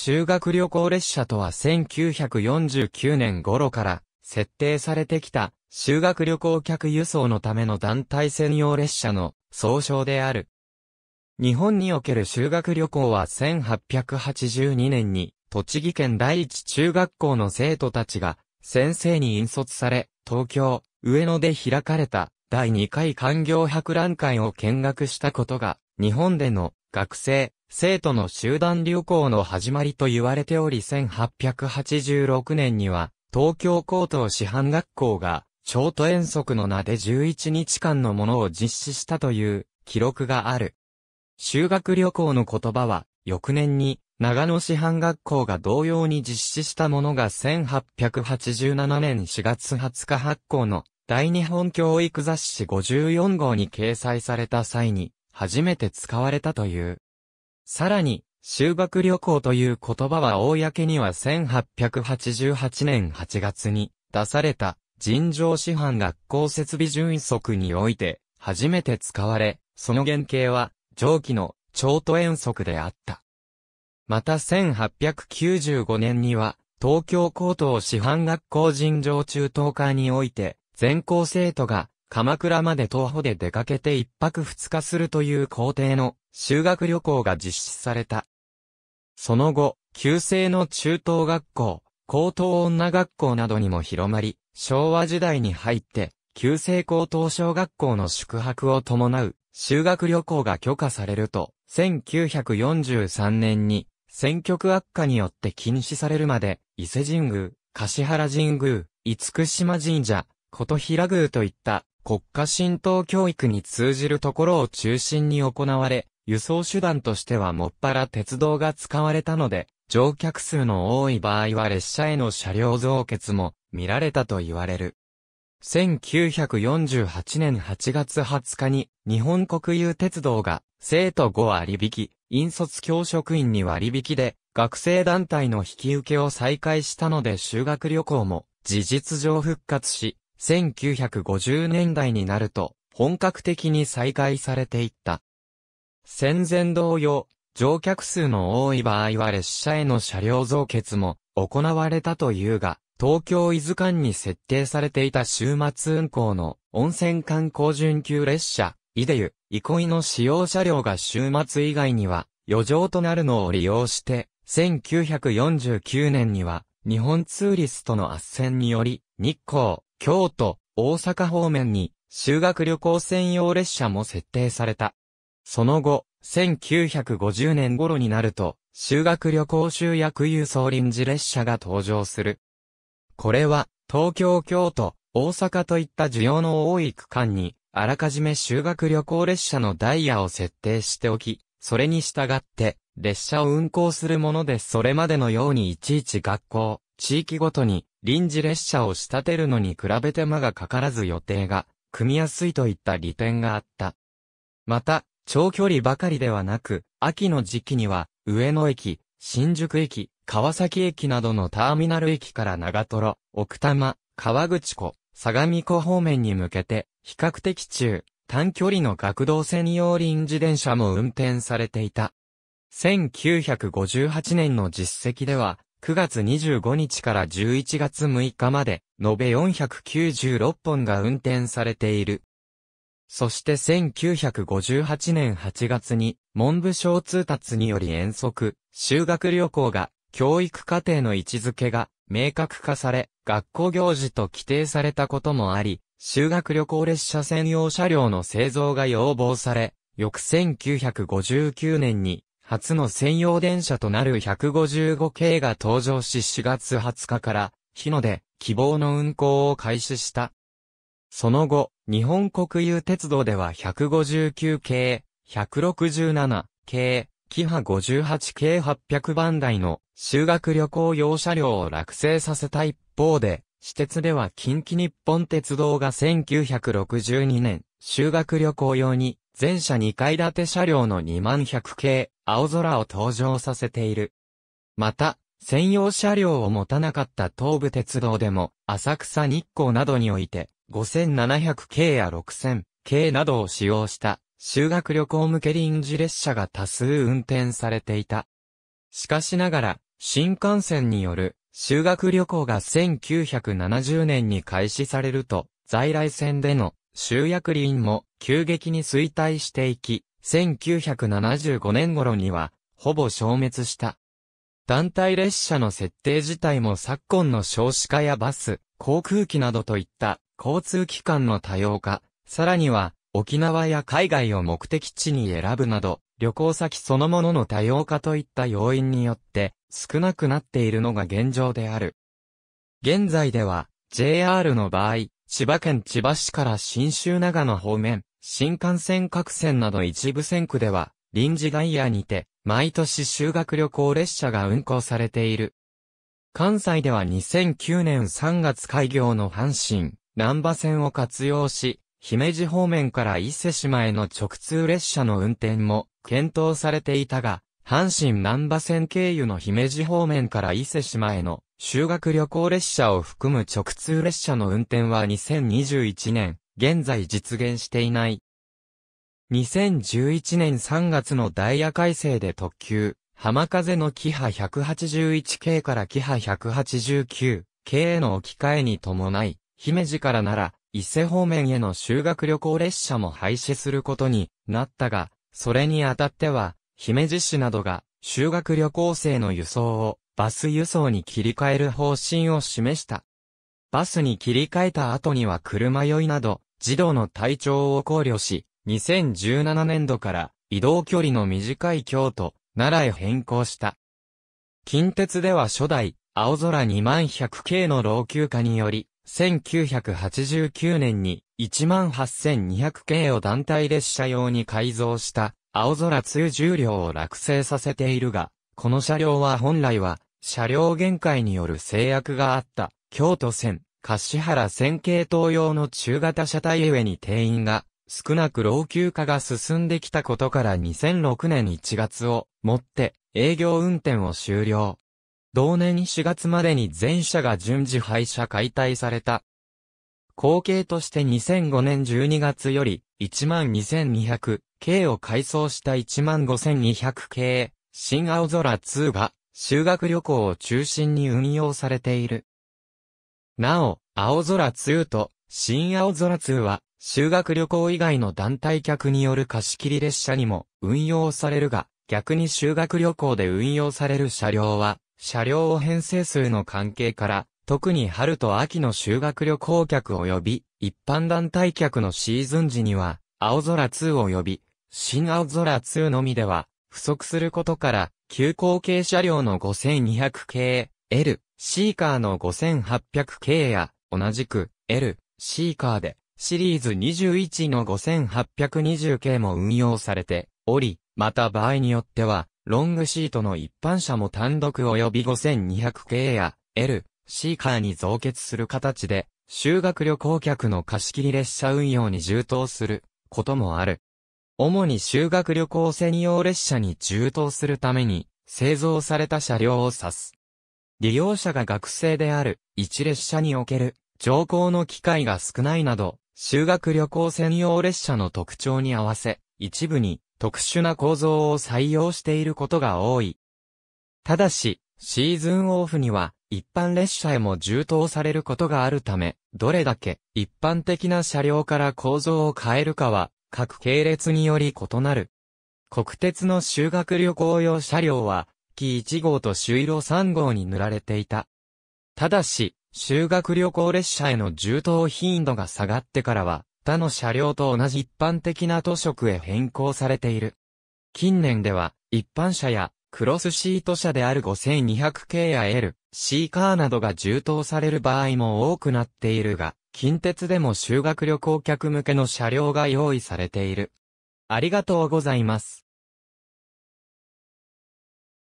修学旅行列車とは1949年頃から設定されてきた修学旅行客輸送のための団体専用列車の総称である。日本における修学旅行は1882年に栃木県第一中学校の生徒たちが先生に引率され東京上野で開かれた第2回官業博覧会を見学したことが日本での学生生徒の集団旅行の始まりと言われており1886年には、東京高等師範学校が、超都遠足の名で11日間のものを実施したという記録がある。修学旅行の言葉は、翌年に長野師範学校が同様に実施したものが1887年4月20日発行の大日本教育雑誌54号に掲載された際に初めて使われたという。さらに、修学旅行という言葉は公には1888年8月に出された尋常師範学校設備順位則において初めて使われ、その原型は上記の超都遠足であった。また1895年には東京高等師範学校尋常中等科において全校生徒が鎌倉まで徒歩で出かけて一泊二日するという工程の修学旅行が実施された。その後、旧制の中等学校、高等女学校などにも広まり、昭和時代に入って、旧制高等小学校の宿泊を伴う修学旅行が許可されると、1943年に選挙区悪化によって禁止されるまで、伊勢神宮、柏原神宮、厳島神社、琴平宮といった国家浸透教育に通じるところを中心に行われ、輸送手段としてはもっぱら鉄道が使われたので、乗客数の多い場合は列車への車両増結も見られたと言われる。1948年8月20日に日本国有鉄道が生徒5割引、引率教職員に割引で学生団体の引き受けを再開したので修学旅行も事実上復活し、1950年代になると、本格的に再開されていった。戦前同様、乗客数の多い場合は列車への車両増結も行われたというが、東京伊豆間に設定されていた週末運行の温泉観光準急列車、イデユ、憩いの使用車両が週末以外には余剰となるのを利用して、1949年には日本ツーリストの圧旋により日光、京都、大阪方面に修学旅行専用列車も設定された。その後、1950年頃になると、修学旅行集約輸送臨時列車が登場する。これは、東京、京都、大阪といった需要の多い区間に、あらかじめ修学旅行列車のダイヤを設定しておき、それに従って、列車を運行するものでそれまでのようにいちいち学校、地域ごとに臨時列車を仕立てるのに比べて間がかからず予定が組みやすいといった利点があった。また、長距離ばかりではなく、秋の時期には、上野駅、新宿駅、川崎駅などのターミナル駅から長瀞、奥多摩、川口湖、相模湖方面に向けて、比較的中、短距離の学童専用臨時電車も運転されていた。1958年の実績では、9月25日から11月6日まで、延べ496本が運転されている。そして1958年8月に、文部省通達により遠足、修学旅行が、教育課程の位置づけが、明確化され、学校行事と規定されたこともあり、修学旅行列車専用車両の製造が要望され、翌1959年に初の専用電車となる155系が登場し4月20日から、日野で希望の運行を開始した。その後、日本国有鉄道では159系、167系、キハ58系800番台の修学旅行用車両を落成させた一方で、私鉄では近畿日本鉄道が1962年、修学旅行用に、全車2階建て車両の2万100系、青空を登場させている。また、専用車両を持たなかった東武鉄道でも、浅草日光などにおいて、5700系や6000系などを使用した修学旅行向け臨時列車が多数運転されていた。しかしながら、新幹線による修学旅行が1970年に開始されると、在来線での集約林も急激に衰退していき、1975年頃には、ほぼ消滅した。団体列車の設定自体も昨今の少子化やバス、航空機などといった交通機関の多様化、さらには沖縄や海外を目的地に選ぶなど、旅行先そのものの多様化といった要因によって少なくなっているのが現状である。現在では JR の場合、千葉県千葉市から新州長野方面、新幹線各線など一部線区では、臨時ダイヤにて、毎年修学旅行列車が運行されている。関西では2009年3月開業の阪神、南波線を活用し、姫路方面から伊勢島への直通列車の運転も検討されていたが、阪神南波線経由の姫路方面から伊勢島への修学旅行列車を含む直通列車の運転は2021年現在実現していない。2011年3月のダイヤ改正で特急、浜風のキハ 181K からキハ 189K への置き換えに伴い、姫路からなら、伊勢方面への修学旅行列車も廃止することになったが、それにあたっては、姫路市などが修学旅行生の輸送をバス輸送に切り替える方針を示した。バスに切り替えた後には車酔いなど、児童の体調を考慮し、2017年度から移動距離の短い京都、奈良へ変更した。近鉄では初代、青空2万100系の老朽化により、1989年に18200系を団体列車用に改造した青空通重量を落成させているが、この車両は本来は車両限界による制約があった京都線柏原線系統用の中型車体上に定員が少なく老朽化が進んできたことから2006年1月をもって営業運転を終了。同年4月までに全車が順次廃車解体された。後継として2005年12月より12200系を改装した15200系新青空2が修学旅行を中心に運用されている。なお、青空2と、新青空2は、修学旅行以外の団体客による貸し切り列車にも運用されるが、逆に修学旅行で運用される車両は、車両を編成数の関係から、特に春と秋の修学旅行客及び、一般団体客のシーズン時には、青空2及び、新青空2のみでは、不足することから、急行系車両の5200系、L、シーカーの 5800K や、同じく、L、シーカーで、シリーズ21の 5820K も運用されており、また場合によっては、ロングシートの一般車も単独及び 5200K や L、シーカーに増結する形で、修学旅行客の貸し切り列車運用に充当することもある。主に修学旅行専用列車に充当するために製造された車両を指す。利用者が学生である、一列車における、乗降の機会が少ないなど、修学旅行専用列車の特徴に合わせ、一部に特殊な構造を採用していることが多い。ただし、シーズンオフには一般列車へも充当されることがあるため、どれだけ一般的な車両から構造を変えるかは、各系列により異なる。国鉄の修学旅行用車両は、キー1号と朱色3号に塗られていた。ただし、修学旅行列車への重当頻度が下がってからは、他の車両と同じ一般的な塗色へ変更されている。近年では、一般車や、クロスシート車である 5200K や L、C カーなどが充当される場合も多くなっているが、近鉄でも修学旅行客向けの車両が用意されている。ありがとうございます。